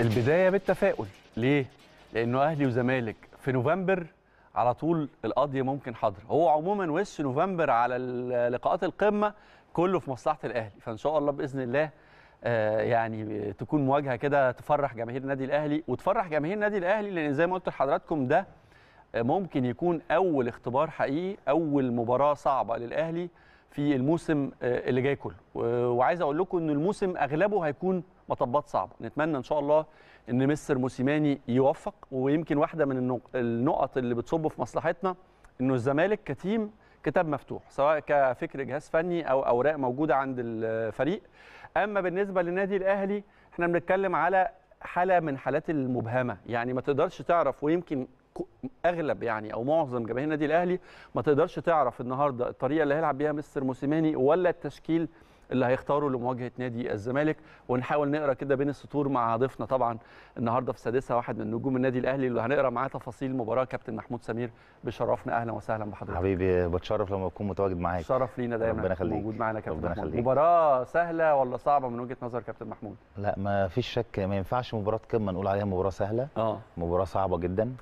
البدايه بالتفاؤل ليه لانه اهلي وزمالك في نوفمبر على طول القضيه ممكن حاضر هو عموما وش نوفمبر على لقاءات القمه كله في مصلحه الاهلي فان شاء الله باذن الله آه، يعني تكون مواجهه كده تفرح جماهير النادي الاهلي وتفرح جماهير النادي الاهلي لان زي ما قلت لحضراتكم ده آه، ممكن يكون اول اختبار حقيقي اول مباراه صعبه للاهلي في الموسم آه، اللي جاي كله وعايز اقول لكم ان الموسم اغلبه هيكون مطبات صعبه نتمنى ان شاء الله ان مستر موسيماني يوفق ويمكن واحده من النقط اللي بتصب في مصلحتنا انه الزمالك كتيم كتاب مفتوح سواء كفكر جهاز فني او اوراق موجوده عند الفريق اما بالنسبه للنادي الاهلي احنا بنتكلم على حاله من حالات المبهمه يعني ما تقدرش تعرف ويمكن اغلب يعني او معظم جماهير النادي الاهلي ما تقدرش تعرف النهارده الطريقه اللي هيلعب بيها مستر موسيماني ولا التشكيل اللي هيختاره لمواجهه نادي الزمالك ونحاول نقرا كده بين السطور مع ضيفنا طبعا النهارده في سادسه واحد من نجوم النادي الاهلي اللي هنقرا معاه تفاصيل المباراه كابتن محمود سمير بيشرفنا اهلا وسهلا بحضرتك حبيبي بتشرف لما اكون متواجد معاك شرف لينا دايما ربنا يخليك موجود معانا كابتن ربنا محمود مباراه سهله ولا صعبه من وجهه نظر كابتن محمود لا ما فيش شك ما ينفعش مباراه قمه نقول عليها مباراه سهله اه مباراه صعبه جدا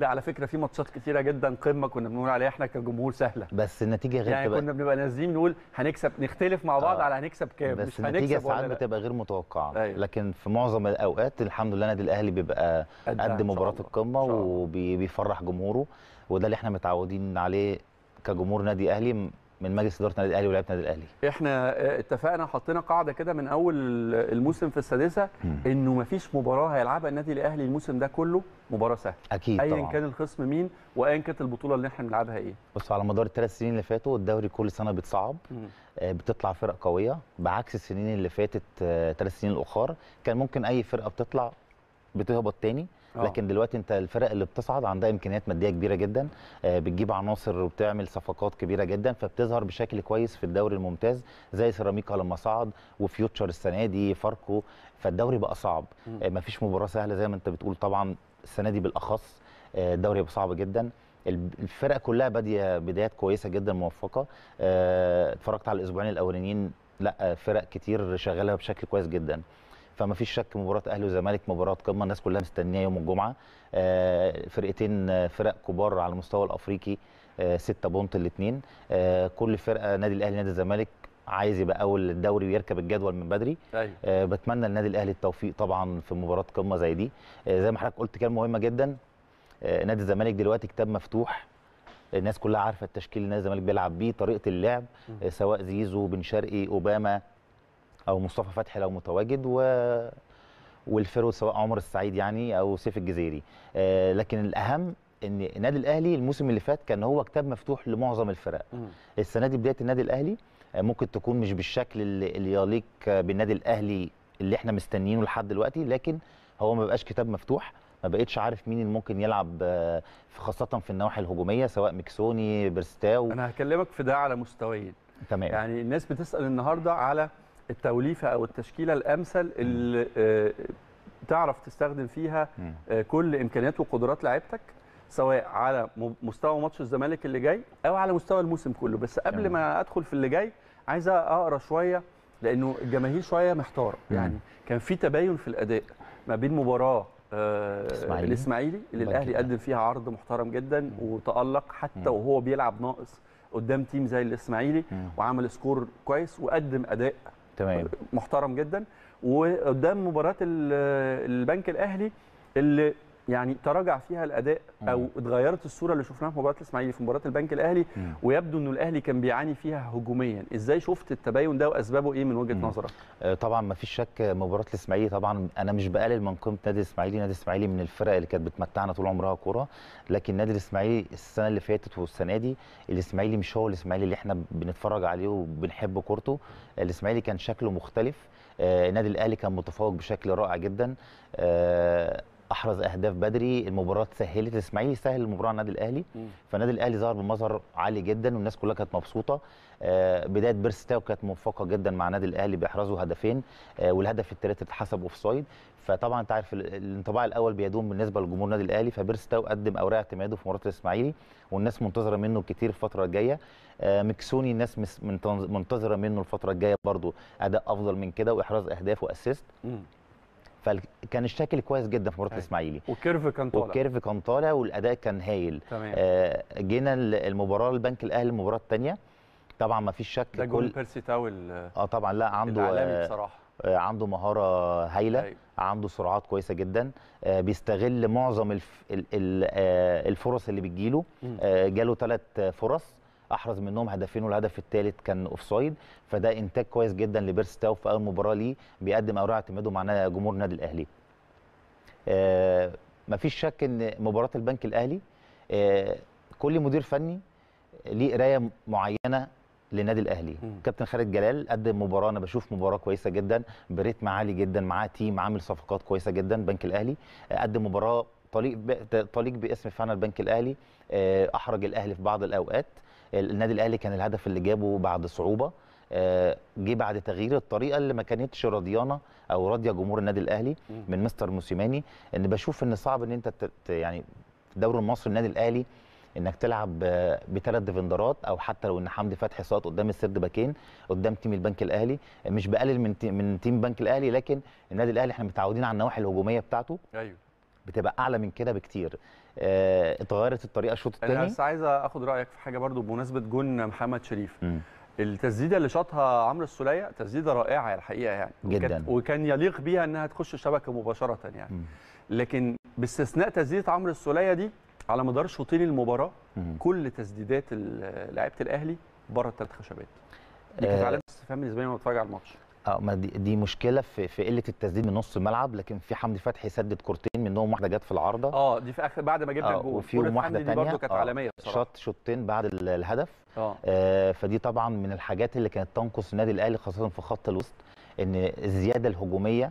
لا على فكره في ماتشات كتيره جدا قمه كنا بنقول عليها احنا كجمهور سهله بس النتيجه غير يعني كنا بنبقى نازلين نقول هنكسب نختلف مع بعض آه. على هنكسب كام بس مش النتيجه ساعات بتبقى غير متوقعه أيوه. لكن في معظم الاوقات الحمد لله النادي الاهلي بيبقى قد مباراه القمه وبيفرح جمهوره وده اللي احنا متعودين عليه كجمهور نادي اهلي من مجلس اداره النادي الاهلي ولاعيبه النادي الاهلي احنا آه، اتفقنا حطينا قاعده كده من اول الموسم في السادسه انه ما فيش مباراه هيلعبها النادي الاهلي الموسم ده كله مباراه سهله اكيد ايا كان الخصم مين وايا كانت البطوله اللي احنا بنلعبها ايه بص على مدار الثلاث سنين اللي فاتوا الدوري كل سنه بيتصعب آه، بتطلع فرق قويه بعكس السنين اللي فاتت آه، ثلاث سنين الاخر كان ممكن اي فرقه بتطلع بتهبط تاني آه. لكن دلوقتي انت الفرق اللي بتصعد عندها امكانيات ماديه كبيره جدا آه، بتجيب عناصر وبتعمل صفقات كبيره جدا فبتظهر بشكل كويس في الدوري الممتاز زي سيراميكا لما صعد وفيوتشر السنه دي فاركو فالدوري بقى صعب آه، مفيش مباراه سهله زي ما انت بتقول طبعا السنه دي بالاخص الدوري بقى صعب جدا الفرق كلها باديه بدايات كويسه جدا موفقه اتفرجت على الاسبوعين الاولانيين لا فرق كتير شغاله بشكل كويس جدا فما فيش شك مباراه اهلي وزمالك مباراه قمه الناس كلها مستنيه يوم الجمعه آه، فرقتين آه، فرق كبار على المستوى الافريقي آه، ستة بونت الاثنين كل فرقه نادي الاهلي نادي الزمالك عايز يبقى اول الدوري ويركب الجدول من بدري أيوة. أه بتمنى للنادي الاهلي التوفيق طبعا في مباراه قمه زي دي أه زي ما حضرتك قلت كلمه مهمه جدا أه نادي الزمالك دلوقتي كتاب مفتوح الناس كلها عارفه التشكيل اللي نادي الزمالك بيلعب بيه طريقه اللعب أه سواء زيزو بن شرقي اوباما او مصطفى فتحي لو متواجد و والفرود سواء عمر السعيد يعني او سيف الجزيري آه لكن الاهم ان النادي الاهلي الموسم اللي فات كان هو كتاب مفتوح لمعظم الفرق م. السنه دي بدايه النادي الاهلي آه، ممكن تكون مش بالشكل اللي يليق بالنادي الاهلي اللي احنا مستنيينه لحد دلوقتي لكن هو ما بقاش كتاب مفتوح ما بقتش عارف مين اللي ممكن يلعب آه، خاصه في النواحي الهجوميه سواء مكسوني بيرستاو انا هكلمك في ده على مستويين تمام يعني الناس بتسال النهارده على التوليفه او التشكيله الامثل اللي آه، تعرف تستخدم فيها آه، كل امكانيات وقدرات لعيبتك سواء على مستوى ماتش الزمالك اللي جاي او على مستوى الموسم كله بس قبل ما ادخل في اللي جاي عايز اقرا شويه لانه الجماهير شويه محتاره يعني كان في تباين في الاداء ما بين مباراه آه الاسماعيلي اللي الاهلي قدم فيها عرض محترم جدا مم. وتالق حتى مم. وهو بيلعب ناقص قدام تيم زي الاسماعيلي مم. وعمل سكور كويس وقدم اداء تمام محترم جدا وقدام مباراه البنك الاهلي اللي يعني تراجع فيها الاداء او اتغيرت الصوره اللي شفناها في مباراه الاسماعيلي في مباراه البنك الاهلي ويبدو ان الاهلي كان بيعاني فيها هجوميا ازاي شفت التباين ده واسبابه ايه من وجهه نظرك آه، طبعا ما فيش شك مباراه الاسماعيلي طبعا انا مش بقلل من قيمه نادي الاسماعيلي نادي الاسماعيلي من الفرق اللي كانت بتمتعنا طول عمرها كوره لكن نادي الاسماعيلي السنه اللي فاتت والسنه دي الاسماعيلي مش هو الاسماعيلي اللي احنا بنتفرج عليه وبنحب كورته الاسماعيلي كان شكله مختلف آه، النادي الاهلي كان متفوق بشكل رائع جدا آه، احرز اهداف بدري المباراه سهلت الاسماعيلي سهل المباراه على النادي الاهلي فالنادي الاهلي ظهر بمظهر عالي جدا والناس كلها كانت مبسوطه آه، بدايه بيرس تاو كانت موفقه جدا مع النادي الاهلي باحرازه هدفين آه، والهدف الثالث اتحسب اوف سايد فطبعا انت عارف الانطباع الاول بيدوم بالنسبه لجمهور النادي الاهلي فبيرس تاو قدم اوراق اعتماده في مباراه الاسماعيلي والناس منتظره منه كتير الفتره الجايه آه، مكسوني الناس منتظره منه الفتره الجايه برضو اداء افضل من كده واحراز اهداف واسيست فكان الشكل كويس جدا في مباراه أيوة. الاسماعيلي والكيرف كان طالع والكيرف كان طالع والاداء كان هايل تمام آه جينا المباراه البنك الاهلي المباراه الثانيه طبعا ما فيش شك ده جول كل... بيرسي تاو اه طبعا لا عنده آه بصراحه آه، عنده مهاره هايله أيوة. عنده سرعات كويسه جدا آه، بيستغل معظم الف... آه، الفرص اللي بتجيله جاله ثلاث فرص احرز منهم هدفين والهدف الثالث كان اوفسايد فده انتاج كويس جدا لبيرس تاو في اول مباراه ليه بيقدم اوراق اعتماده مع جمهور النادي الاهلي آه مفيش شك ان مباراه البنك الاهلي آه كل مدير فني ليه قرايه معينه للنادي الاهلي كابتن خالد جلال قدم مباراه انا بشوف مباراه كويسه جدا بريتم عالي جدا معاه تيم عامل صفقات كويسه جدا بنك الاهلي آه، قدم مباراه طليق ب... طليق باسم فعلا البنك الاهلي آه، احرج الاهلي في بعض الاوقات النادي الاهلي كان الهدف اللي جابه بعد صعوبه آه، جه بعد تغيير الطريقه اللي ما كانتش راضيانه او راضيه جمهور النادي الاهلي من مستر موسيماني ان بشوف ان صعب ان انت يعني الدوري المصري النادي الاهلي انك تلعب بثلاث ديفندرات او حتى لو ان حمدي فتحي صاد قدام السرد باكين قدام تيم البنك الاهلي مش بقلل من من تيم البنك الاهلي لكن النادي الاهلي احنا متعودين على النواحي الهجوميه بتاعته ايوه بتبقى اعلى من كده بكتير آه، اتغيرت الطريقه الشوط الثاني انا بس عايز اخد رايك في حاجه برضو بمناسبه جون محمد شريف م. التسديده اللي شاطها عمرو السوليه تسديده رائعه الحقيقه يعني جدا وكان يليق بيها انها تخش الشبكه مباشره يعني م. لكن باستثناء تسديده عمرو السوليه دي على مدار شوطين المباراه م. كل تسديدات لعيبه الاهلي بره الثلاث خشبات دي كانت آه. علامه استفهام بالنسبه لي وانا بتفرج على الماتش اه دي مشكله في في قله التسديد من نص الملعب لكن في حمدي فتحي سدد كورتين منهم واحده جت في العارضه اه دي في اخر بعد ما جبنا اه، الجول وفي واحده ثانيه برضه كانت اه، عالميه بصراحه شط شوطين بعد الهدف آه. آه فدي طبعا من الحاجات اللي كانت تنقص النادي الاهلي خاصه في خط الوسط ان الزياده الهجوميه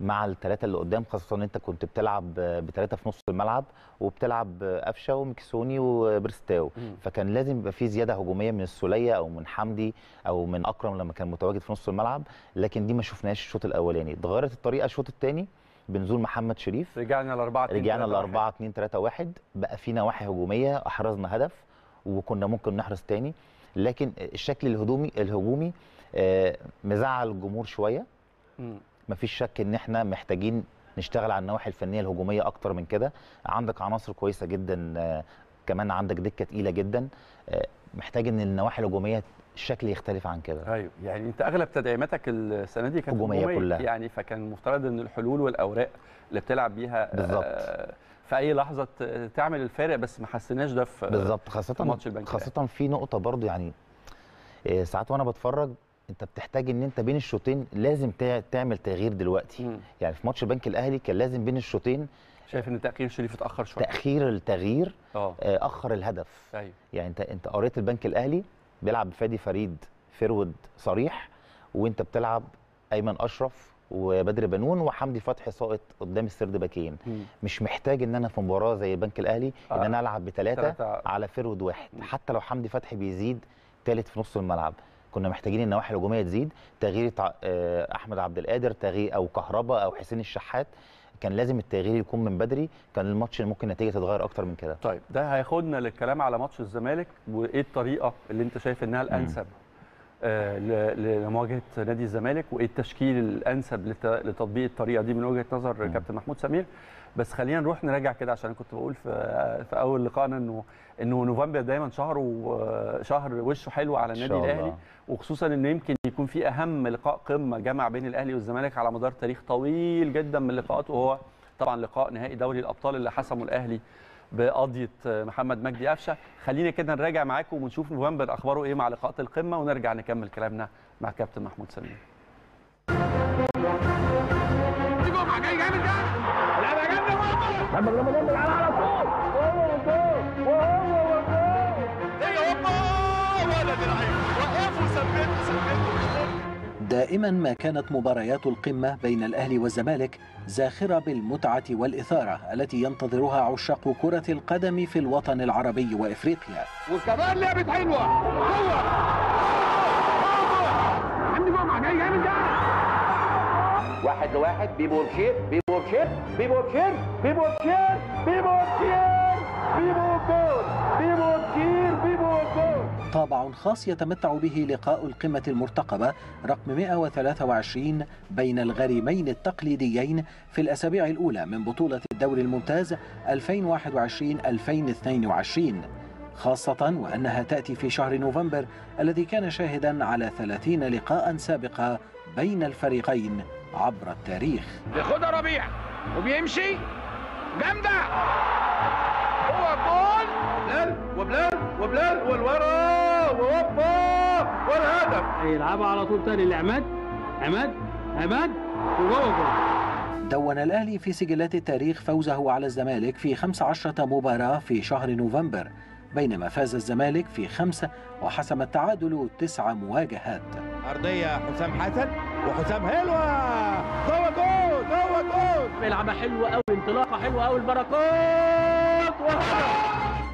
مع الثلاثه اللي قدام خاصه ان انت كنت بتلعب بثلاثه في نص الملعب وبتلعب قفشه ومكسوني وبرستاو فكان لازم يبقى في زياده هجوميه من السوليه او من حمدي او من اكرم لما كان متواجد في نص الملعب لكن دي ما شفناهاش الشوط الاولاني اتغيرت الطريقه الشوط الثاني بنزول محمد شريف رجعنا ل 4 2 رجعنا ل 4 2 3 1 بقى في نواحي هجوميه احرزنا هدف وكنا ممكن نحرز تاني لكن الشكل الهجومي الهجومي مزعل الجمهور شويه مفيش شك ان احنا محتاجين نشتغل على النواحي الفنيه الهجوميه اكتر من كده عندك عناصر كويسه جدا آه، كمان عندك دكه تقيله جدا آه، محتاج ان النواحي الهجوميه الشكل يختلف عن كده ايوه يعني انت اغلب تدعيماتك السنه دي كانت هجوميه كلها يعني فكان مفترض ان الحلول والاوراق اللي بتلعب بيها آه، بالظبط في اي لحظه تعمل الفارق بس ما حسيناش ده في بالظبط خاصه في ماتش البنك خاصه في نقطه برضو يعني ساعات وانا بتفرج انت بتحتاج ان انت بين الشوطين لازم تعمل تغيير دلوقتي مم. يعني في ماتش البنك الاهلي كان لازم بين الشوطين شايف ان تاخير شريف اتاخر شويه تاخير التغيير أوه. آه، اخر الهدف أيوه. يعني انت انت قريت البنك الاهلي بيلعب بفادي فريد فرود صريح وانت بتلعب ايمن اشرف وبدر بنون وحمدي فتحي ساقط قدام السرد باكين مش محتاج ان انا في مباراه زي البنك الاهلي آه. ان انا آه. العب بثلاثه على فرود واحد حتى لو حمدي فتحي بيزيد ثالث في نص الملعب كنا محتاجين النواحي الهجوميه تزيد تغيير آه، احمد عبد القادر تغيير او كهربا او حسين الشحات كان لازم التغيير يكون من بدري كان الماتش ممكن النتيجه تتغير اكتر من كده طيب ده هياخدنا للكلام على ماتش الزمالك وايه الطريقه اللي انت شايف انها الانسب آه لمواجهه نادي الزمالك وايه التشكيل الانسب لتطبيق الطريقه دي من وجهه نظر كابتن محمود سمير بس خلينا نروح نراجع كده عشان كنت بقول في في اول لقائنا انه انه نوفمبر دايما شهره شهر وشه حلو على النادي الاهلي وخصوصا انه يمكن يكون في اهم لقاء قمه جمع بين الاهلي والزمالك على مدار تاريخ طويل جدا من اللقاءات وهو طبعا لقاء نهائي دوري الابطال اللي حسموا الاهلي بقضيه محمد مجدي قفشه خلينا كده نراجع معاكم ونشوف نوفمبر اخباره ايه مع لقاءات القمه ونرجع نكمل كلامنا مع كابتن محمود سمير محمد رمضان على طول دائما ما كانت مباريات القمة بين الأهلي والزمالك زاخرة بالمتعة والإثارة التي ينتظرها عشاق كرة القدم في الوطن العربي وإفريقيا وكمان لعبة حلوة هو واحد لواحد بيبو بشير بيبو بشير بيبو بشير بيبو بشير بيبو بشير بيبو شير بيبو بشير بيبو شير طابع خاص يتمتع به لقاء القمة المرتقبة رقم 123 بين الغريمين التقليديين في الأسابيع الأولى من بطولة الدوري الممتاز 2021-2022 خاصة وأنها تأتي في شهر نوفمبر الذي كان شاهدا على 30 لقاء سابقة بين الفريقين عبر التاريخ بياخدها ربيع وبيمشي جامدة هو الجول بلال وبلال وبلال والورا وهوبا والهدف هيلعبها على طول تاني لعماد عماد عماد وجوه جول دون الأهلي في سجلات التاريخ فوزه على الزمالك في 15 مباراة في شهر نوفمبر بينما فاز الزمالك في خمسة وحسم التعادل تسع مواجهات أرضية حسام حسن وحسام حلوة جوه جول جوه جول لعبة حلوة قوي انطلاقة حلوة قوي البركات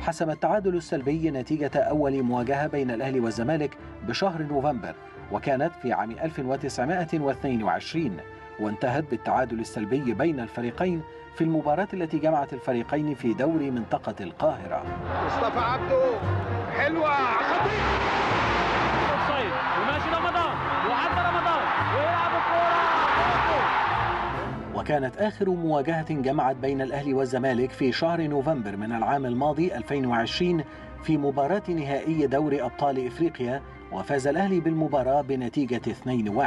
حسم التعادل السلبي نتيجة أول مواجهة بين الأهلي والزمالك بشهر نوفمبر وكانت في عام 1922 وانتهت بالتعادل السلبي بين الفريقين في المباراة التي جمعت الفريقين في دوري منطقة القاهرة مصطفى عبده حلوة خطير وكانت آخر مواجهة جمعت بين الأهلي والزمالك في شهر نوفمبر من العام الماضي 2020 في مباراة نهائي دوري أبطال إفريقيا وفاز الأهلي بالمباراة بنتيجة 2-1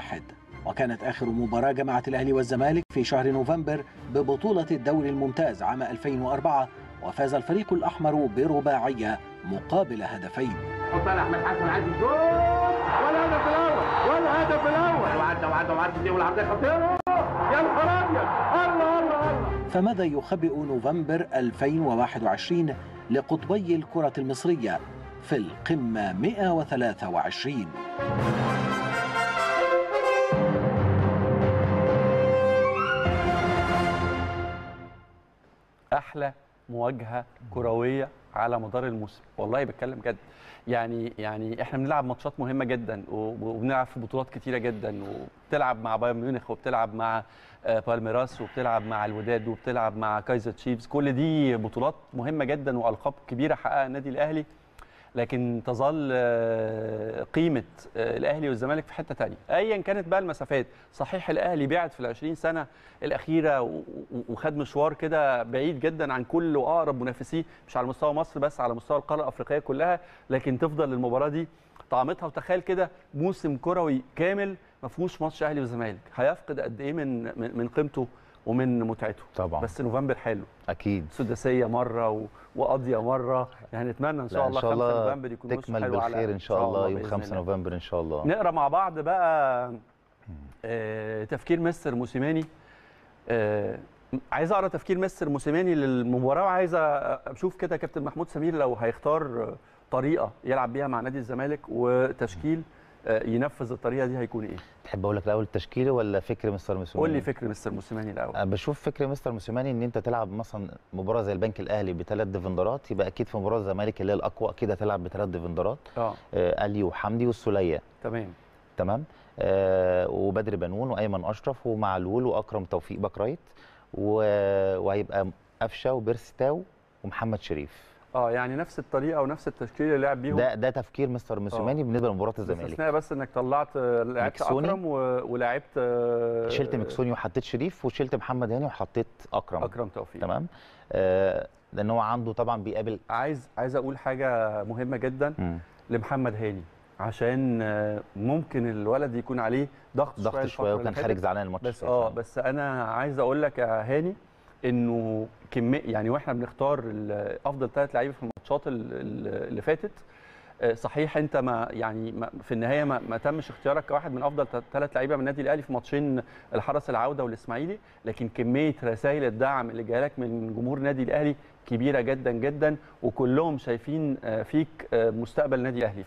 وكانت آخر مباراة جمعت الأهلي والزمالك في شهر نوفمبر ببطولة الدوري الممتاز عام 2004 وفاز الفريق الأحمر برباعية مقابل هدفين طلع أحمد حسن عايز الجول والهدف الأول والهدف الأول وعدى وعدى وعدى دي والعرضية خطيرة الحرامية الله الله الله فماذا يخبئ نوفمبر 2021 لقطبي الكرة المصرية في القمة 123 أحلى مواجهة كروية على مدار الموسم والله بتكلم جد يعني يعني احنا بنلعب ماتشات مهمه جدا وبنلعب في بطولات كتيره جدا وبتلعب مع بايرن ميونخ وبتلعب مع آه، بالميراس وبتلعب مع الوداد وبتلعب مع كايزر تشيفز كل دي بطولات مهمه جدا والقاب كبيره حققها النادي الاهلي لكن تظل آه، قيمه آه، الاهلي والزمالك في حته ثانيه ايا كانت بقى المسافات صحيح الاهلي بعد في ال20 سنه الاخيره وخد مشوار كده بعيد جدا عن كل واقرب منافسيه مش على مستوى مصر بس على مستوى القاره الافريقيه كلها لكن تفضل المباراه دي طعمتها وتخيل كده موسم كروي كامل ما فيهوش ماتش اهلي وزمالك هيفقد قد ايه من من قيمته ومن متعته طبعا بس نوفمبر حلو اكيد سداسيه مره و... وقضيه مره يعني نتمنى ان شاء الله 5 نوفمبر يكون تكمل حلو بالخير ان شاء الله, الله يوم 5 نوفمبر ان شاء الله نقرا مع بعض بقى آه، تفكير مستر موسيماني آه، عايز اقرا تفكير مستر موسيماني للمباراه وعايز اشوف كده كابتن محمود سمير لو هيختار طريقه يلعب بيها مع نادي الزمالك وتشكيل م. آه، ينفذ الطريقه دي هيكون ايه؟ تحب اقول لك الاول التشكيلي ولا فكر مستر موسيماني؟ قول لي فكر مستر موسيماني الاول انا آه، بشوف فكر مستر موسيماني ان انت تلعب مثلا مباراه زي البنك الاهلي بثلاث ديفندرات يبقى اكيد في مباراه الزمالك اللي هي الاقوى اكيد هتلعب بثلاث ديفندرات اه الي آه، وحمدي والسوليه تمام تمام آه وبدر بنون وايمن اشرف ومعلول واكرم توفيق باك رايت وهيبقى قفشه وبيرستاو ومحمد شريف اه يعني نفس الطريقه ونفس التشكيل اللي لعب بيهم ده ده تفكير مستر موسيماني اه. بالنسبه لمباراه الزمالك استثناء بس انك طلعت لعبت اكرم ولعبت شلت آه، مكسوني وحطيت شريف وشلت محمد هاني وحطيت اكرم اكرم توفيق تمام آه لان هو عنده طبعا بيقابل عايز عايز اقول حاجه مهمه جدا م. لمحمد هاني عشان آه، ممكن الولد يكون عليه ضغط, ضغط شويه, شوية وكان خارج زعلان الماتش بس اه بس انا عايز اقول لك يا هاني انه كميه يعني واحنا بنختار افضل ثلاث لعيبه في الماتشات اللي فاتت آه، صحيح انت ما يعني ما في النهايه ما, ما تمش اختيارك كواحد من افضل ثلاث لعيبه من النادي الاهلي في ماتشين الحرس العوده والاسماعيلي لكن كميه رسائل الدعم اللي جايه لك من جمهور النادي الاهلي كبيره جدا جدا وكلهم شايفين آه، فيك آه، مستقبل النادي الاهلي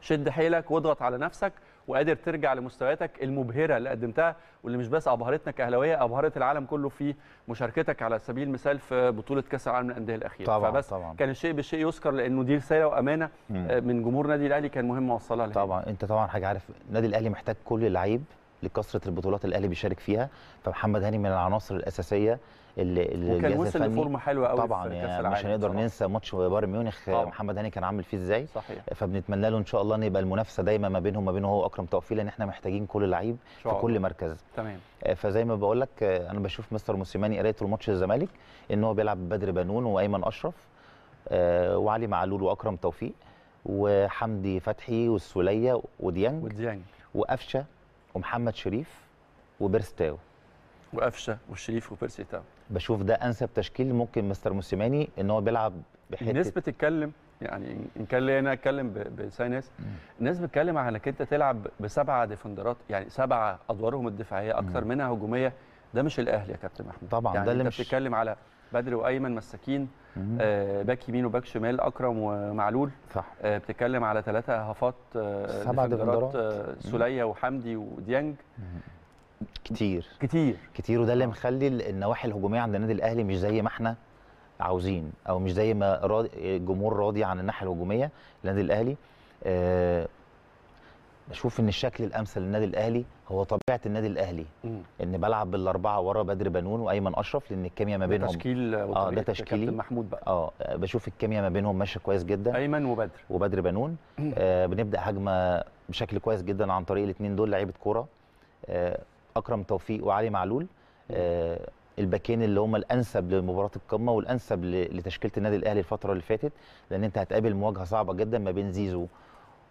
فشد حيلك واضغط على نفسك وقادر ترجع لمستوياتك المبهره اللي قدمتها واللي مش بس ابهرتنا كاهلاويه ابهرت العالم كله في مشاركتك على سبيل المثال في بطوله كاس العالم للانديه الاخيره طبعا فبس طبعا. كان الشيء بالشيء يذكر لانه دي رساله وامانه مم. آه، من جمهور نادي الاهلي كان مهم اوصلها لهم طبعا انت طبعا حاجه عارف النادي الاهلي محتاج كل لعيب لكثره البطولات اللي الاهلي بيشارك فيها فمحمد هاني من العناصر الاساسيه اللي اللي وكان وصل لفورمه حلوه قوي طبعا يعني مش هنقدر ننسى ماتش بايرن ميونخ محمد هاني كان عامل فيه ازاي صحيح فبنتمنى له ان شاء الله ان يبقى المنافسه دايما ما بينهم ما بينه هو واكرم توفيق لان احنا محتاجين كل لعيب في كل مركز تمام آه، فزي ما بقول لك آه، انا بشوف مستر موسيماني قرايته ماتش الزمالك ان هو بيلعب بدر بنون وايمن اشرف آه، وعلي معلول واكرم توفيق وحمدي فتحي والسوليه وديانج وديانج وقفشه ومحمد شريف تاو وقفشه والشريف تاو بشوف ده انسب تشكيل ممكن مستر موسيماني ان هو بيلعب بحته الناس بتتكلم يعني ان كان لي انا اتكلم بساينس الناس بتتكلم على انك انت تلعب بسبعه ديفندرات يعني سبعه ادوارهم الدفاعيه اكثر منها هجوميه ده مش الاهلي يا كابتن محمود طبعا يعني ده اللي انت مش... بتتكلم على بدر وايمن مساكين آه باك يمين وباك شمال اكرم ومعلول صح آه بتتكلم على ثلاثه هافات آه سبع آه، ديفندرات آه سوليه وحمدي وديانج كتير كتير كتير وده اللي آه. مخلي النواحي الهجوميه عند النادي الاهلي مش زي ما احنا عاوزين او مش زي ما راضي الجمهور راضي عن الناحيه الهجوميه للنادي الاهلي آه بشوف ان الشكل الامثل للنادي الاهلي هو طبيعه النادي الاهلي مم. ان بلعب بالاربعه ورا بدر بنون وايمن اشرف لان الكيمياء ما بينهم تشكيل اه ده تشكيلي محمود بقى اه بشوف الكيمياء ما بينهم ماشيه كويس جدا ايمن وبدر وبدر بنون آه بنبدا هجمه بشكل كويس جدا عن طريق الاثنين دول لعيبه كوره آه اكرم توفيق وعلي معلول آه الباكين اللي هم الانسب لمباراه القمه والانسب لتشكيله النادي الاهلي الفتره اللي فاتت لان انت هتقابل مواجهه صعبه جدا ما بين زيزو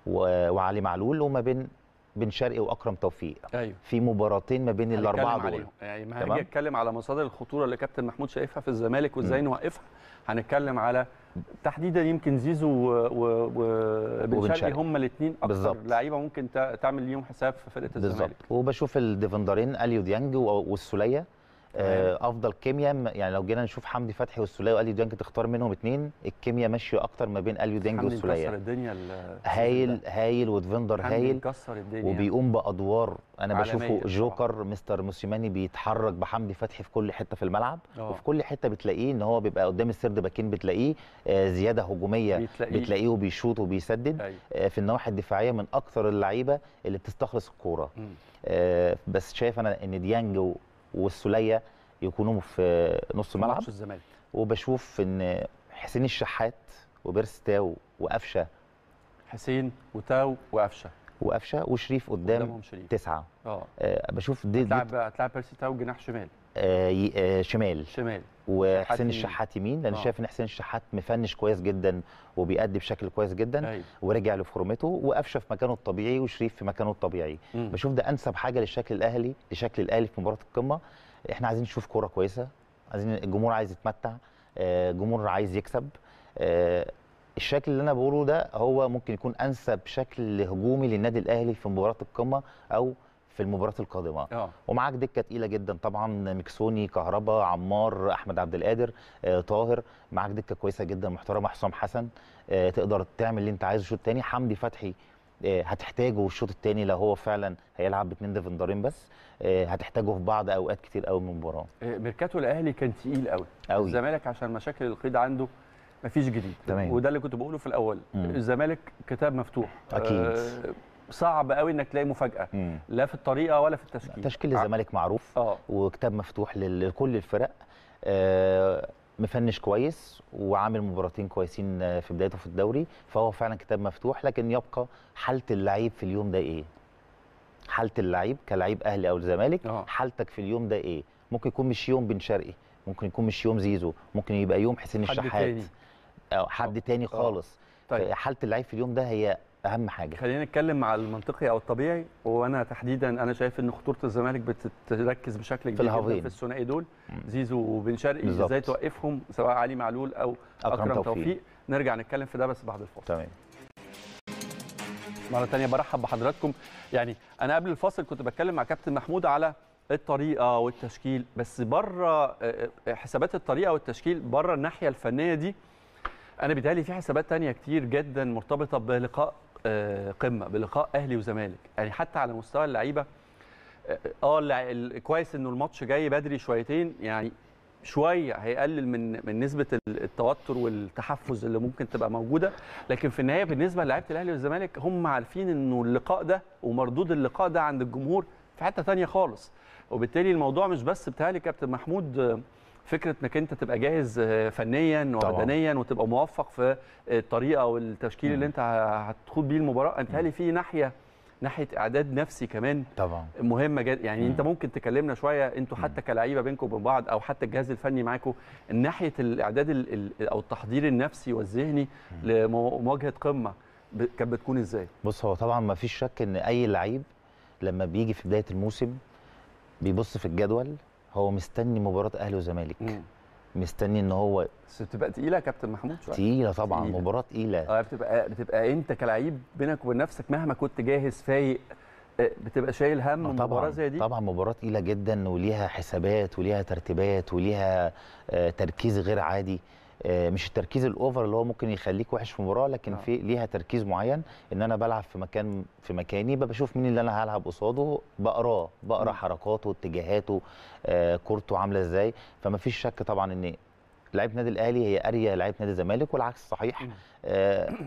وعلي معلول وما بين بن شرقي واكرم توفيق أيوة. في مباراتين ما بين الاربعه دول يعني ما هنيجي نتكلم على مصادر الخطوره اللي كابتن محمود شايفها في الزمالك وازاي نوقفها هنتكلم على تحديدا يمكن زيزو وبن شرقي هم الاثنين اكثر لعيبه ممكن تعمل ليهم حساب في فرقه الزمالك بالظبط وبشوف الديفندرين اليو ديانج والسوليه آه، افضل كيمياء يعني لو جينا نشوف حمدي فتحي والسوليه واليو ديانج تختار منهم اثنين الكيمياء ماشيه اكتر ما بين اليو ديانج والسوليه كسر الدنيا هايل هايل وديفندر هايل كسر الدنيا وبيقوم بادوار انا بشوفه جوكر طبعا. مستر موسيماني بيتحرك بحمدي فتحي في كل حته في الملعب أوه. وفي كل حته بتلاقيه ان هو بيبقى قدام السرد باكين بتلاقيه آه، زياده هجوميه بتلاقيه, بتلاقيه وبيشوط وبيسدد أي. أيوة. آه، في النواحي الدفاعيه من اكثر اللعيبه اللي بتستخلص الكوره آه بس شايف انا ان ديانج والسوليه يكونوا في نص الملعب الزمالك وبشوف ان حسين الشحات وبيرس تاو وقفشه حسين وتاو وقفشه وقفشه وشريف قدام تسعه آه. اه بشوف دي هتلاعب هتلاعب بيرسي تاو جناح شمال آه, آه، شمال شمال وحسين الشحات يمين لان آه. شايف ان حسين الشحات مفنش كويس جدا وبيأدي بشكل كويس جدا أيوه. ورجع لفورمته وقفشه في مكانه الطبيعي وشريف في مكانه الطبيعي بشوف ده انسب حاجه للشكل الاهلي لشكل الاهلي في مباراه القمه احنا عايزين نشوف كوره كويسه عايزين الجمهور عايز يتمتع الجمهور آه، عايز يكسب آه، الشكل اللي انا بقوله ده هو ممكن يكون انسب شكل هجومي للنادي الاهلي في مباراه القمه او في المباراه القادمه آه. ومعاك دكه تقيله جدا طبعا مكسوني كهربا عمار احمد عبد القادر آه، طاهر معاك دكه كويسه جدا محترمه حسام حسن آه، تقدر تعمل اللي انت عايزه الشوط الثاني حمدي فتحي هتحتاجه الشوط الثاني لو هو فعلا هيلعب باثنين ديفندرين بس هتحتاجه في بعض اوقات كتير قوي من المباراه ميركاتو الاهلي كان تقيل قوي الزمالك عشان مشاكل القيد عنده مفيش جديد تمام. وده اللي كنت بقوله في الاول الزمالك كتاب مفتوح اكيد آه صعب قوي انك تلاقي مفاجاه مم. لا في الطريقه ولا في التشكيل تشكيل الزمالك معروف أوه. وكتاب مفتوح لكل الفرق آه مفنش كويس وعامل مباراتين كويسين آه، في بدايته في الدوري فهو فعلا كتاب مفتوح لكن يبقى حاله اللعيب في اليوم ده ايه حاله اللعيب كلاعب اهلي او الزمالك آه. حالتك في اليوم ده ايه ممكن يكون مش يوم بن شرقي ممكن يكون مش يوم زيزو ممكن يبقى يوم حسين الشحات او آه، حد تاني خالص طيب. حاله اللعيب في اليوم ده هي اهم حاجه خلينا نتكلم مع المنطقي او الطبيعي وانا تحديدا انا شايف ان خطوره الزمالك بتركز بشكل كبير في, في الثنائي دول زيزو وبن شرقي ازاي توقفهم سواء علي معلول او اكرم, أكرم توفيق. توفيق نرجع نتكلم في ده بس بعد الفاصل تمام مره ثانيه برحب بحضراتكم يعني انا قبل الفاصل كنت بتكلم مع كابتن محمود على الطريقه والتشكيل بس بره آه، آه، حسابات الطريقه والتشكيل بره الناحيه الفنيه دي انا بيتهيألي في حسابات تانية كتير جدا مرتبطه بلقاء آه، قمه بلقاء اهلي وزمالك يعني حتى على مستوى اللعيبه اه, آه، كويس انه الماتش جاي بدري شويتين يعني شويه هيقلل من من نسبه التوتر والتحفز اللي ممكن تبقى موجوده لكن في النهايه بالنسبه للاعيبه الاهلي والزمالك هم عارفين انه اللقاء ده ومردود اللقاء ده عند الجمهور في حته ثانيه خالص وبالتالي الموضوع مش بس بتهيألي كابتن محمود آه، فكره انك انت تبقى جاهز آه، فنيا وبدنيا وتبقى موفق في الطريقه والتشكيل اللي انت هتخوض بيه المباراه انت في ناحيه ناحيه اعداد نفسي كمان طبعا مهمه جدا يعني مم. انت ممكن تكلمنا شويه انتوا حتى كلعيبه بينكم وبين بعض او حتى الجهاز الفني معاكم ناحيه الاعداد الـ الـ او التحضير النفسي والذهني لمواجهه قمه كانت بتكون ازاي؟ بص هو طبعا ما فيش شك ان اي لعيب لما بيجي في بدايه الموسم بيبص في الجدول هو مستني مباراه اهلي وزمالك مستني ان هو بس بتبقى تقيله يا كابتن محمود شويه تقيله طبعا تقيلة. مباراه تقيله اه بتبقى بتبقى انت كلعيب بينك وبين نفسك مهما كنت جاهز فايق آه، بتبقى شايل هم آه، مباراه زي دي طبعا مباراه تقيله جدا وليها حسابات وليها ترتيبات وليها آه، تركيز غير عادي آه، مش التركيز الاوفر اللي هو ممكن يخليك وحش في مباراه لكن آه. في ليها تركيز معين ان انا بلعب في مكان في مكاني بشوف مين اللي انا هلعب قصاده بقراه بقرا حركاته اتجاهاته آه، كورته عامله ازاي فما فيش شك طبعا ان لعيبه النادي الاهلي هي اريا لعيبه نادي الزمالك والعكس صحيح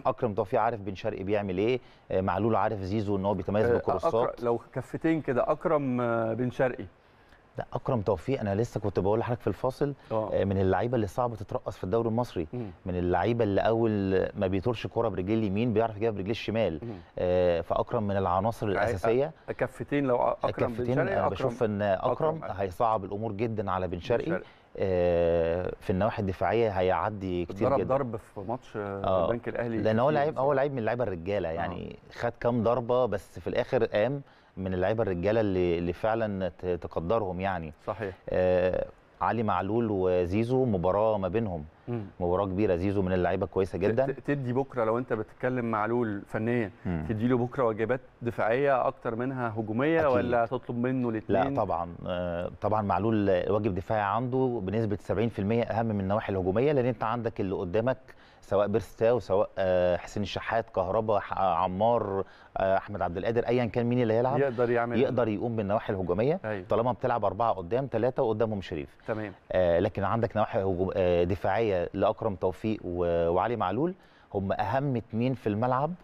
اكرم توفيق عارف بن شرقي بيعمل ايه معلول عارف زيزو ان هو بيتميز بالكورسات لو كفتين كده اكرم بن شرقي لا اكرم توفيق انا لسه كنت بقول لحضرتك في الفاصل أوه. آه، من اللعيبه اللي صعبه تترقص في الدوري المصري مم. من اللعيبه اللي اول ما بيطولش كرة برجليه اليمين بيعرف يجيبها برجليه الشمال آه فاكرم من العناصر الاساسيه كفتين لو اكرم كفتين بن شرقي انا آه، بشوف ان اكرم, أكرم. هيصعب الامور جدا على بن شرقي آه في النواحي الدفاعيه هيعدي كتير ضرب جدا ضرب ضرب في ماتش البنك آه، الاهلي لان هو لعيب هو لعيب من اللعيبه الرجاله يعني أوه. خد كام ضربه بس في الاخر قام من اللعيبه الرجاله اللي اللي فعلا تقدرهم يعني صحيح آه علي معلول وزيزو مباراه ما بينهم مم. مباراه كبيره زيزو من اللعيبه كويسه جدا تدي بكره لو انت بتتكلم معلول فنيا تدي له بكره واجبات دفاعيه اكتر منها هجوميه أكيد. ولا تطلب منه الاثنين لا طبعا آه، طبعا معلول واجب دفاعي عنده بنسبه 70% اهم من النواحي الهجوميه لان انت عندك اللي قدامك سواء بيرستاو سواء آه، حسين الشحات كهربا آه، عمار آه، احمد عبد القادر ايا كان مين اللي هيلعب يقدر يعمل يقدر يقوم بالنواحي الهجوميه أيوه. طالما بتلعب اربعه قدام ثلاثه وقدامهم شريف تمام آه لكن عندك نواحي دفاعيه لاكرم توفيق وعلي معلول هم اهم اثنين في الملعب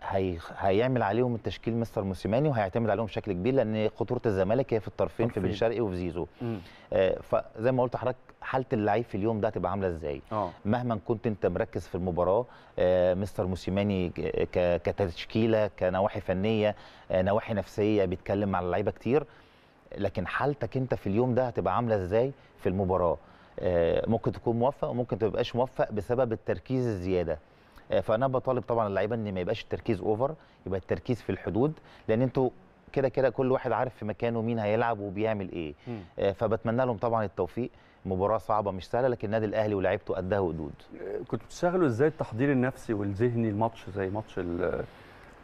هي... هيعمل عليهم التشكيل مستر موسيماني وهيعتمد عليهم بشكل كبير لان خطوره الزمالك هي في الطرفين في بن شرقي وفي زيزو آه فزي ما قلت حضرتك حاله اللعيب في اليوم ده هتبقى عامله ازاي آه. مهما كنت انت مركز في المباراه آه مستر موسيماني كتشكيله كنواحي فنيه آه نواحي نفسيه بيتكلم مع اللعيبه كتير لكن حالتك انت في اليوم ده هتبقى عامله ازاي في المباراه آه، ممكن تكون موفق وممكن تبقاش موفق بسبب التركيز الزياده آه، فانا بطالب طبعا اللعيبه ان ما يبقاش التركيز اوفر يبقى التركيز في الحدود لان انتوا كده كده كل واحد عارف في مكانه مين هيلعب وبيعمل ايه آه، فبتمنى لهم طبعا التوفيق مباراه صعبه مش سهله لكن النادي الاهلي ولاعيبته قدها وقدود آه، كنتوا بتشتغلوا ازاي التحضير النفسي والذهني الماتش زي ماتش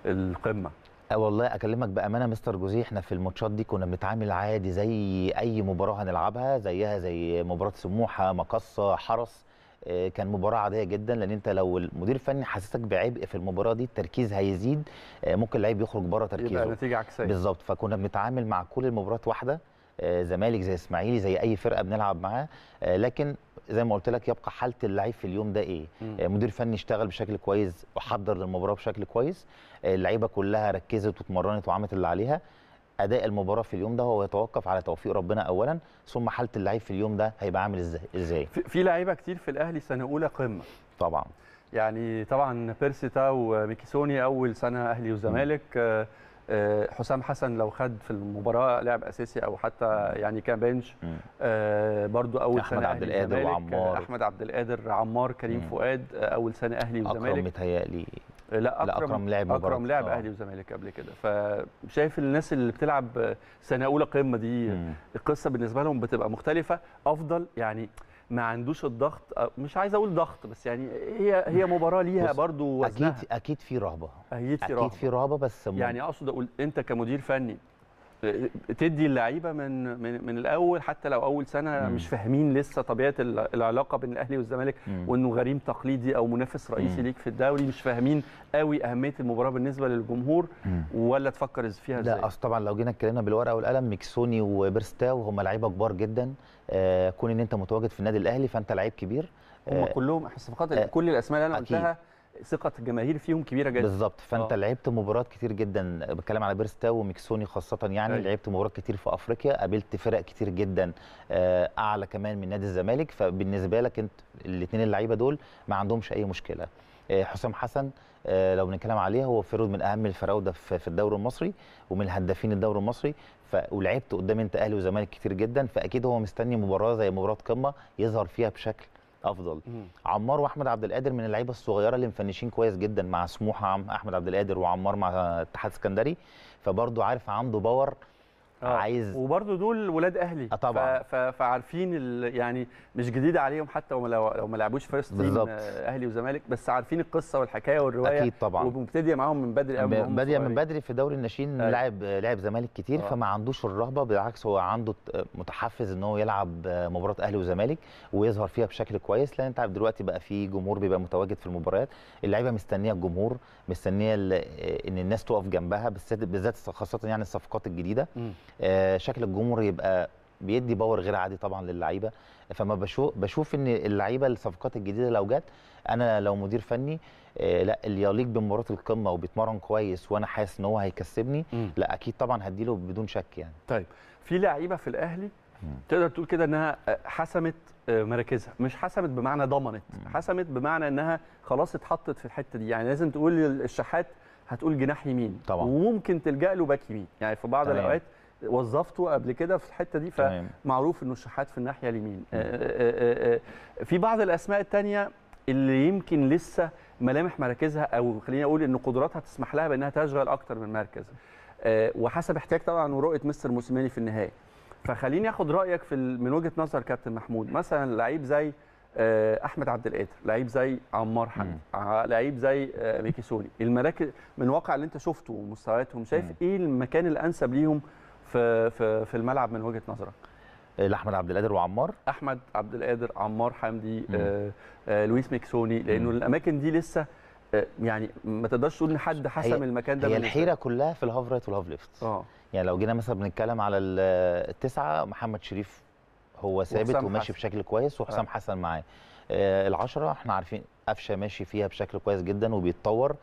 القمه اه والله اكلمك بامانه مستر جوزيه احنا في الماتشات دي كنا بنتعامل عادي زي اي مباراه هنلعبها زيها زي مباراه سموحه مقصه حرس آه، كان مباراه عاديه جدا لان انت لو المدير الفني حسسك بعبء في المباراه دي التركيز هيزيد آه، ممكن اللعيب يخرج بره تركيزه يبقى نتيجه عكسيه بالظبط فكنا بنتعامل مع كل المباريات واحده آه، زمالك زي اسماعيلي زي اي فرقه بنلعب معاه لكن زي ما قلت لك يبقى حاله اللعيب في اليوم ده ايه مم. مدير فني اشتغل بشكل كويس وحضر للمباراه بشكل كويس اللعيبه كلها ركزت واتمرنت وعملت اللي عليها اداء المباراه في اليوم ده هو يتوقف على توفيق ربنا اولا ثم حاله اللعيب في اليوم ده هيبقى عامل ازاي ازاي في لعيبه كتير في الاهلي سنه اولى قمه طبعا يعني طبعا بيرسيتا وميكيسوني اول سنه اهلي وزمالك آه، آه، حسام حسن لو خد في المباراه لعب اساسي او حتى يعني كان بنش آه، برضو اول أحمد سنه عبد القادر وعمار احمد عبد القادر عمار كريم مم. فؤاد اول سنه اهلي وزمالك اكرم متهيألي لا اكرم, لا أكرم لعب اكرم لاعب آه. اهلي وزمالك قبل كده فشايف الناس اللي بتلعب سنه اولى قمه دي مم. القصه بالنسبه لهم بتبقى مختلفه افضل يعني ما عندوش الضغط مش عايز اقول ضغط بس يعني هي هي مباراه ليها برضو وزنها. اكيد اكيد في رهبه اكيد في رهبه اكيد في رهبه بس يعني اقصد اقول انت كمدير فني تدي اللعيبه من من, من الاول حتى لو اول سنه مم. مش فاهمين لسه طبيعه العلاقه بين الاهلي والزمالك وانه غريم تقليدي او منافس رئيسي مم. ليك في الدوري مش فاهمين قوي اهميه المباراه بالنسبه للجمهور مم. ولا تفكر فيها ازاي؟ لا اصل طبعا لو جينا اتكلمنا بالورقه والقلم ميكسوني وبيرستاو هم لعيبه كبار جدا آه كون ان انت متواجد في النادي الاهلي فانت لعيب كبير هم آه كلهم الصفقات آه كل الاسماء اللي انا قلتها ثقه الجماهير فيهم كبيره جدا بالظبط فانت أوه. لعبت مباريات كتير جدا بتكلم على بيرستاو وميكسوني خاصه يعني أي. أيوه. لعبت مباريات كتير في افريقيا قابلت فرق كتير جدا آه، اعلى كمان من نادي الزمالك فبالنسبه لك انت الاثنين اللعيبه دول ما عندهمش اي مشكله آه، حسام حسن آه، لو بنتكلم عليه هو فرود من اهم الفراوده في الدوري المصري ومن هدافين الدوري المصري ولعبت قدام انت اهلي وزمالك كتير جدا فاكيد هو مستني مباراه زي مباراه قمه يظهر فيها بشكل افضل مم. عمار واحمد عبد القادر من اللعيبه الصغيره اللي مفنشين كويس جدا مع سموحه عم احمد عبد القادر وعمار مع اتحاد اسكندري فبرضه عارف عنده باور آه. عايز وبرده دول ولاد اهلي آه طبعا ف... ف... فعارفين ال... يعني مش جديد عليهم حتى وما لو, لو ما لعبوش فيرست بالظبط آه، اهلي وزمالك بس عارفين القصه والحكايه والروايه اكيد طبعا ومبتديه معاهم من بدري قوي باديه من بدري في دوري الناشئين آه. لعب لعب زمالك كتير آه. فما عندوش الرهبه بالعكس هو عنده متحفز ان هو يلعب آه، مباراه اهلي وزمالك ويظهر فيها بشكل كويس لان انت عارف دلوقتي بقى في جمهور بيبقى متواجد في المباريات اللعيبه مستنيه الجمهور مستنيه ال... آه، ان الناس تقف جنبها بالذات خاصه يعني الصفقات الجديده م. آه، شكل الجمهور يبقى بيدي باور غير عادي طبعا للعيبه فما بشوف بشوف ان اللعيبه الصفقات الجديده لو جت انا لو مدير فني آه، لا اللي يليق بمباراه القمه وبيتمرن كويس وانا حاسس ان هو هيكسبني لا اكيد طبعا هديله بدون شك يعني طيب في لعيبه في الاهلي تقدر تقول كده انها آه، حسمت مراكزها مش حسمت بمعنى ضمنت حسمت بمعنى انها خلاص اتحطت في الحته دي يعني لازم تقول الشحات هتقول جناح يمين طبعا وممكن تلجا له باك يمين يعني في بعض الاوقات وظفته قبل كده في الحته دي فمعروف انه الشحات في الناحيه اليمين آه، آه، آه، في بعض الاسماء الثانيه اللي يمكن لسه ملامح مراكزها او خليني اقول ان قدراتها تسمح لها بانها تشغل اكتر من مركز وحسب احتياج طبعا ورؤيه مستر موسيماني في النهايه فخليني اخد رايك في من وجهه نظر كابتن محمود مثلا لعيب زي احمد عبد القادر لعيب زي عمار حمدي لعيب زي ميكي سوري المراكز من واقع اللي انت شفته ومستوياتهم شايف ايه المكان الانسب ليهم في في في الملعب من وجهه نظرك؟ آه، لاحمد عبد القادر وعمار احمد عبد القادر عمار حمدي آه آه لويس ميكسوني لانه مم. الاماكن دي لسه آه يعني ما تقدرش تقول ان حد حسم المكان ده هي الحيره كلها في الهاف رايت والهاف ليفت اه يعني لو جينا مثلا بنتكلم على آه، التسعه محمد شريف هو ثابت وماشي حسن. بشكل كويس وحسام آه. حسن معاه العشرة احنا عارفين قفشه ماشي فيها بشكل كويس جدا وبيتطور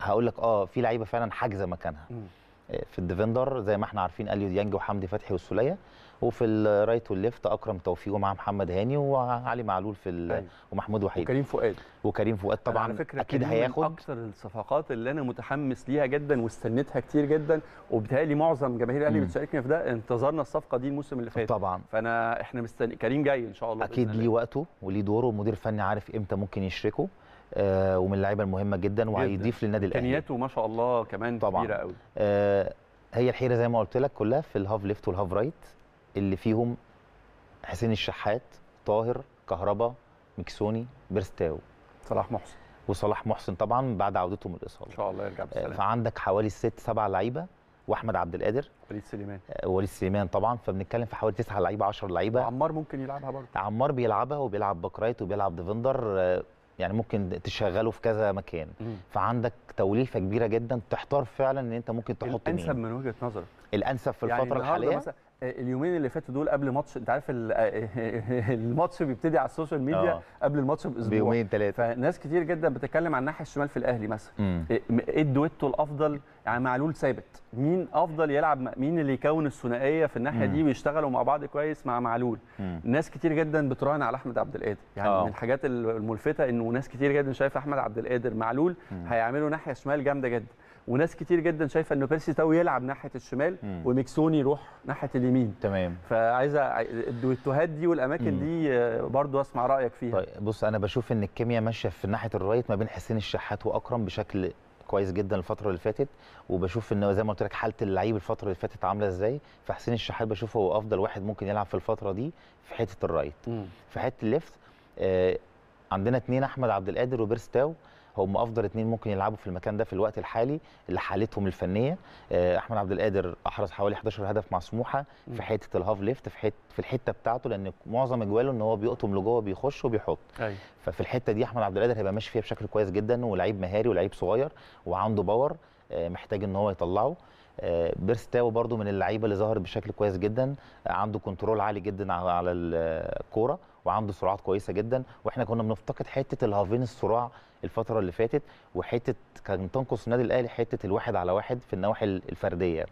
هقول لك اه في لعيبه فعلا حاجزه مكانها مم. في الديفندر زي ما احنا عارفين اليو ديانج وحمدي فتحي والسوليه وفي الرايت والليفت اكرم توفيق ومعاه محمد هاني وعلي معلول في أيوه. ومحمود وحيد وكريم فؤاد وكريم فؤاد طبعا على فكرة اكيد هياخد من اكثر الصفقات اللي انا متحمس ليها جدا واستنيتها كتير جدا وبتهيالي معظم جماهير الاهلي بتشاركني في ده انتظرنا الصفقه دي الموسم اللي فات طبعا فانا احنا مستني كريم جاي ان شاء الله اكيد ليه وقته وليه دوره ومدير فني عارف امتى ممكن يشركه آه، ومن اللعيبه المهمه جدا وهيضيف للنادي الاهلي امكانياته ما شاء الله كمان طبعًا. كبيره قوي طبعا آه، هي الحيره زي ما قلت لك كلها في الهاف ليفت والهاف رايت اللي فيهم حسين الشحات طاهر كهربا مكسوني بيرستاو صلاح محسن وصلاح محسن طبعا بعد عودته من الاصابه ان شاء الله يرجع آه، بالسلامه فعندك حوالي ست سبع لعيبه واحمد عبد القادر وليد سليمان وليد سليمان طبعا فبنتكلم في حوالي 9 لعيبه 10 لعيبه عمار ممكن يلعبها برضه عمار بيلعبها وبيلعب رايت وبيلعب ديفندر يعني ممكن تشغله في كذا مكان مم. فعندك توليفه كبيره جدا تحتار فعلا ان انت ممكن تحط الانسب مين. من وجهه نظرك الانسب في يعني الفتره الحاليه مثلا اليومين اللي فاتوا دول قبل ماتش انت عارف الماتش بيبتدي على السوشيال ميديا أوه. قبل الماتش باسبوع بيومين ثلاثه فناس كتير جدا بتتكلم عن الناحيه الشمال في الاهلي مثلا إيه،, ايه الدويتو الافضل يعني معلول ثابت مين افضل يلعب مين اللي يكون الثنائيه في الناحيه مم. دي ويشتغلوا مع بعض كويس مع معلول مم. ناس كتير جدا بتراهن على احمد عبد القادر يعني أوه. من الحاجات الملفته انه ناس كتير جدا شايفه احمد عبد القادر معلول مم. هيعملوا ناحيه شمال جامده جدا وناس كتير جدا شايفه انه بيرسي تاو يلعب ناحيه الشمال مم. وميكسوني يروح ناحيه اليمين تمام فعايزه الدويتوهات دي والاماكن مم. دي آه، برضو اسمع رايك فيها طيب بص انا بشوف ان الكيمياء ماشيه في ناحيه الرايت ما بين حسين الشحات واكرم بشكل كويس جدا الفتره اللي فاتت وبشوف ان زي ما قلت لك حاله اللعيب الفتره اللي فاتت عامله ازاي فحسين الشحات بشوفه هو افضل واحد ممكن يلعب في الفتره دي في حته الرايت مم. في حته الليفت آه عندنا اثنين احمد عبد القادر وبيرستاو هم افضل اثنين ممكن يلعبوا في المكان ده في الوقت الحالي لحالتهم الفنيه آه، احمد عبد القادر احرز حوالي 11 هدف مع سموحه في حته الهاف ليفت في حته في الحته بتاعته لان معظم اجواله ان هو بيقطم لجوه بيخش وبيحط أي. أيوة. ففي الحته دي احمد عبد القادر هيبقى ماشي فيها بشكل كويس جدا ولاعيب مهاري ولاعيب صغير وعنده باور آه، محتاج ان هو يطلعه آه، بيرستاو برده من اللعيبه اللي ظهر بشكل كويس جدا عنده كنترول عالي جدا على الكوره وعنده سرعات كويسه جدا واحنا كنا بنفتقد حته الهافين السرعه الفتره اللي فاتت وحته كان تنقص النادي الاهلي حته الواحد على واحد في النواحي الفرديه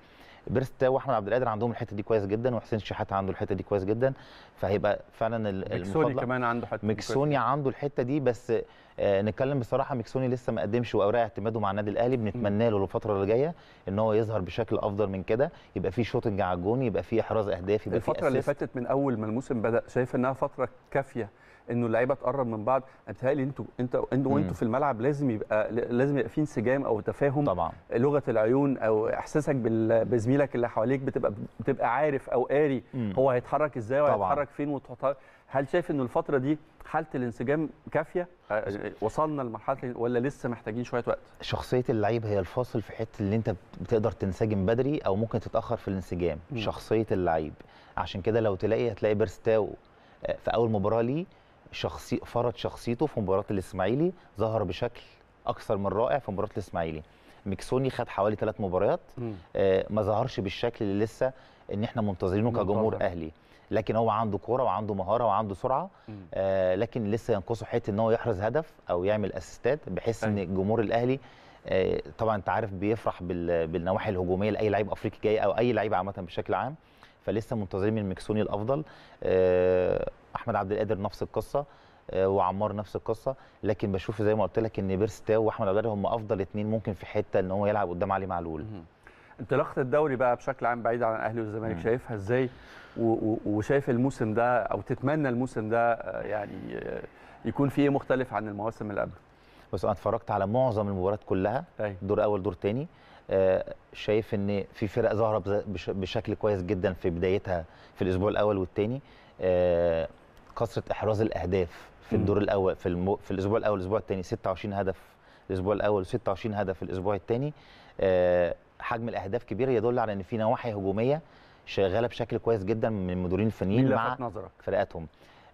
بيرست واحمد عبد القادر عندهم الحته دي كويس جدا وحسين الشحات عنده الحته دي كويس جدا فهيبقى فعلا ميكسوني كمان عنده حته ميكسوني عنده الحته دي بس آه نتكلم بصراحه ميكسوني لسه ما قدمش واوراق اعتماده مع النادي الاهلي بنتمنى له الفتره اللي جايه ان هو يظهر بشكل افضل من كده يبقى في شوتنج على الجون يبقى في احراز اهداف يبقى الفتره اللي فاتت من اول ما الموسم بدا شايف انها فتره كافيه انه اللعيبه تقرب من بعض بتهيألي انتوا انت انتوا وانتوا في الملعب لازم يبقى لازم يبقى في انسجام او تفاهم طبعا لغه العيون او احساسك بزميلك اللي حواليك بتبقى بتبقى عارف او قاري هو هيتحرك ازاي وهيتحرك فين وتحط هل شايف ان الفتره دي حاله الانسجام كافيه وصلنا لمرحله ولا لسه محتاجين شويه وقت شخصيه اللعيب هي الفاصل في حته اللي انت بتقدر تنسجم بدري او ممكن تتاخر في الانسجام مم. شخصيه اللعيب عشان كده لو تلاقي هتلاقي بيرستاو في اول مباراه ليه شخصي فرض شخصيته في مباراه الاسماعيلي ظهر بشكل اكثر من رائع في مباراه الاسماعيلي ميكسوني خد حوالي ثلاث مباريات آه ما ظهرش بالشكل اللي لسه ان احنا منتظرينه كجمهور اهلي لكن هو عنده كوره وعنده مهاره وعنده سرعه آه لكن لسه ينقصه حته ان هو يحرز هدف او يعمل اسيستات بحيث أيوة. ان الجمهور الاهلي آه طبعا انت عارف بيفرح بالنواحي الهجوميه لاي لعيب افريقي جاي او اي لعيب عامه بشكل عام فلسه منتظرين من ميكسوني الافضل آه احمد عبد القادر نفس القصه آه، وعمار نفس القصه لكن بشوف زي ما قلت لك ان بيرستاو واحمد عبد القادر هم افضل اثنين ممكن في حته ان هو يلعب قدام علي معلول انطلاقه الدوري بقى بشكل عام بعيد عن الاهلي والزمالك شايفها ازاي وشايف الموسم ده او تتمنى الموسم ده آه، يعني آه، يكون فيه إيه مختلف عن المواسم اللي قبل بس انا اتفرجت على معظم المباريات كلها دور اول دور ثاني شايف ان في فرق ظاهره بشكل كويس جدا في بدايتها في الاسبوع الاول والثاني كثره احراز الاهداف في الدور الاول في المو في الاسبوع الاول الاسبوع الثاني 26 هدف الاسبوع الاول و26 هدف الاسبوع الثاني آه، حجم الاهداف كبير يدل على ان في نواحي هجوميه شغاله بشكل كويس جدا من المديرين الفنيين مع نظرك. فرقاتهم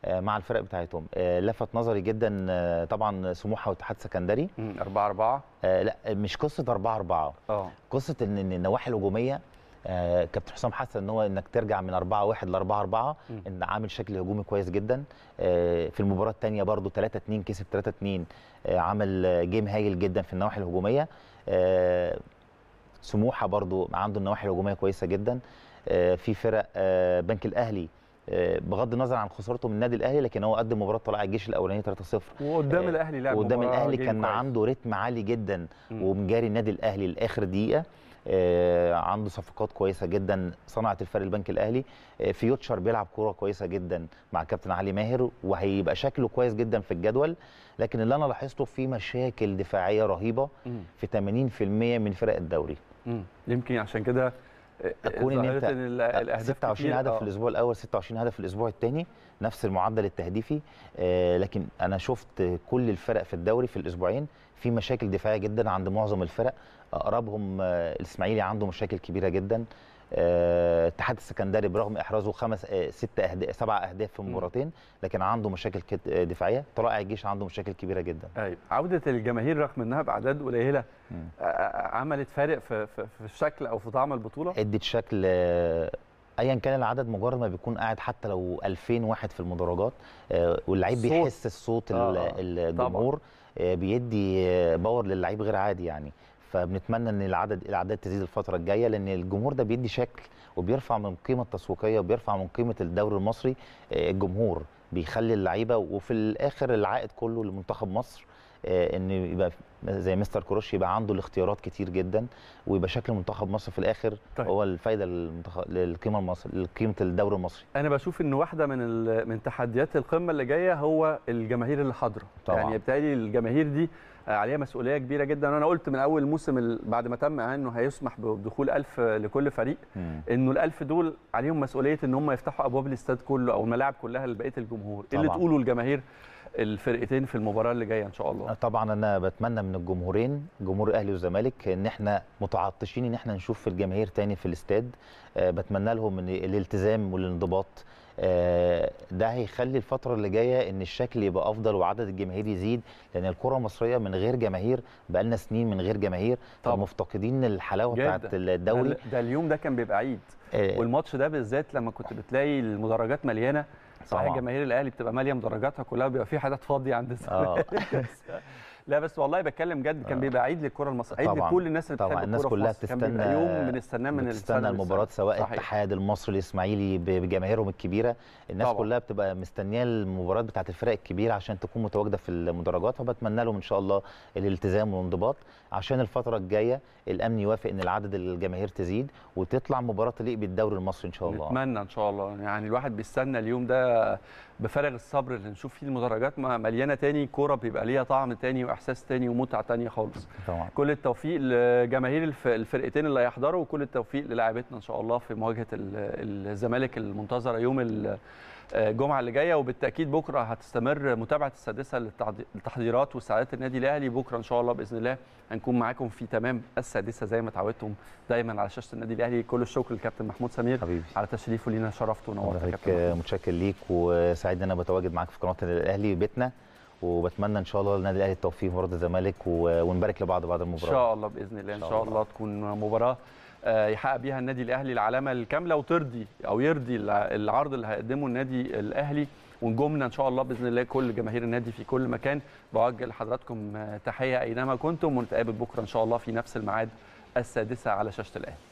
آه، مع الفرق بتاعتهم آه، لفت نظري جدا طبعا سموحه واتحاد سكندري 4 4 لا مش قصه 4 4 اه قصه ان النواحي الهجوميه آه، كابتن حسام حسن ان هو انك ترجع من 4 1 ل 4 4 ان عامل شكل هجومي كويس جدا آه، في المباراه الثانيه برده 3 2 كسب 3 2 آه، عمل جيم هايل جدا في النواحي الهجوميه سموحه برده عنده النواحي الهجوميه كويسه جدا في فرق بنك الاهلي بغض النظر عن خسارته من النادي الاهلي لكن هو قدم مباراه طلائع الجيش الاولانيه 3-0 وقدام الاهلي لعب وقدام الاهلي كان عنده رتم عالي جدا ومجاري النادي الاهلي لاخر دقيقه آه، عنده صفقات كويسه جدا صنعت الفرق البنك الاهلي آه، فيوتشر بيلعب كوره كويسه جدا مع كابتن علي ماهر وهيبقى شكله كويس جدا في الجدول لكن اللي انا لاحظته في مشاكل دفاعيه رهيبه في 80% من فرق الدوري يمكن عشان كده آه، اكون ان انت إن الاهداف 26 هدف في الاسبوع الاول 26 هدف في الاسبوع الثاني نفس المعدل التهديفي لكن انا شفت كل الفرق في الدوري في الاسبوعين في مشاكل دفاعيه جدا عند معظم الفرق اقربهم آه، الاسماعيلي عنده مشاكل كبيره جدا آه، اتحاد السكندري برغم احرازه خمس آه، ست اهداف سبع اهداف في مباراتين لكن عنده مشاكل دفاعيه طلائع الجيش عنده مشاكل كبيره جدا ايوه عوده الجماهير رغم انها باعداد قليله عملت فارق في, في, الشكل او في طعم البطوله ادت شكل ايا كان العدد مجرد ما بيكون قاعد حتى لو 2000 واحد في المدرجات واللعيب بيحس الصوت آه الجمهور طبعا. بيدي باور للعيب غير عادي يعني فبنتمنى ان العدد الاعداد تزيد الفتره الجايه لان الجمهور ده بيدي شكل وبيرفع من القيمه التسويقيه وبيرفع من قيمه الدوري المصري آه، الجمهور بيخلي اللعيبه وفي الاخر العائد كله لمنتخب مصر آه، ان يبقى زي مستر كروش يبقى عنده الاختيارات كتير جدا ويبقى شكل منتخب مصر في الاخر طيب. هو الفايده للقيمه المصري لقيمه الدوري المصري انا بشوف ان واحده من من تحديات القمه اللي جايه هو الجماهير اللي حاضره يعني بالتالي الجماهير دي عليها مسؤوليه كبيره جدا وانا قلت من اول موسم بعد ما تم انه هيسمح بدخول 1000 لكل فريق انه ال1000 دول عليهم مسؤوليه ان هم يفتحوا ابواب الاستاد كله او الملاعب كلها لبقيه الجمهور طبعا. اللي تقوله الجماهير الفرقتين في المباراه اللي جايه ان شاء الله طبعا انا بتمنى من الجمهورين جمهور الاهلي والزمالك ان احنا متعطشين ان احنا نشوف الجماهير تاني في الاستاد آه، بتمنى لهم الالتزام والانضباط آه، ده هيخلي الفتره اللي جايه ان الشكل يبقى افضل وعدد الجماهير يزيد لان الكره المصريه من غير جماهير بقالنا سنين من غير جماهير فمفتقدين الحلاوه بتاعه الدوري ده اليوم ده كان بيبقى عيد آه. والماتش ده بالذات لما كنت بتلاقي المدرجات مليانه صحيح جماهير الاهلي بتبقى ماليه مدرجاتها كلها بيبقى في حاجات فاضيه عند آه. الزمالك لا بس والله بتكلم جد كان آه. بيبقى عيد للكره المصريه عيد لكل الناس اللي بتحب الناس كلها بتستنى يوم بنستناه من بتستنى المباراه سواء الاتحاد المصري الاسماعيلي بجماهيرهم الكبيره الناس طبعا. كلها بتبقى مستنيه المباريات بتاعه الفرق الكبيره عشان تكون متواجده في المدرجات فبتمنى لهم ان شاء الله الالتزام والانضباط عشان الفتره الجايه الامن يوافق ان العدد الجماهير تزيد وتطلع مباراه تليق بالدوري المصري ان شاء الله نتمنى ان شاء الله يعني الواحد بيستنى اليوم ده بفارغ الصبر اللي نشوف فيه المدرجات مليانه تاني كوره بيبقى ليها طعم تاني واحساس تاني ومتعه تانيه خالص طبعا. كل التوفيق لجماهير الفرقتين اللي هيحضروا وكل التوفيق للاعبتنا ان شاء الله في مواجهه الزمالك المنتظره يوم الجمعه اللي جايه وبالتاكيد بكره هتستمر متابعه السادسه للتحضيرات وسعاده النادي الاهلي بكره ان شاء الله باذن الله هنكون معاكم في تمام السادسه زي ما تعودتم دايما على شاشه النادي الاهلي كل الشكر للكابتن محمود سمير حبيبي. على تشريفه لينا شرفته ونورت كابتن متشكر ليك وسعيد ان انا بتواجد معاك في قناه النادي الاهلي بيتنا وبتمنى ان شاء الله للنادي الاهلي التوفيق في مباراه الزمالك ونبارك لبعض بعد المباراه ان شاء الله باذن الله ان شاء, إن شاء الله. الله تكون مباراه آه، يحقق بيها النادي الاهلي العلامه الكامله وترضي او يرضي العرض اللي هيقدمه النادي الاهلي ونجومنا ان شاء الله باذن الله كل جماهير النادي في كل مكان بوجه لحضراتكم آه، تحيه اينما كنتم ونتقابل بكره ان شاء الله في نفس الميعاد السادسه على شاشه الاهلي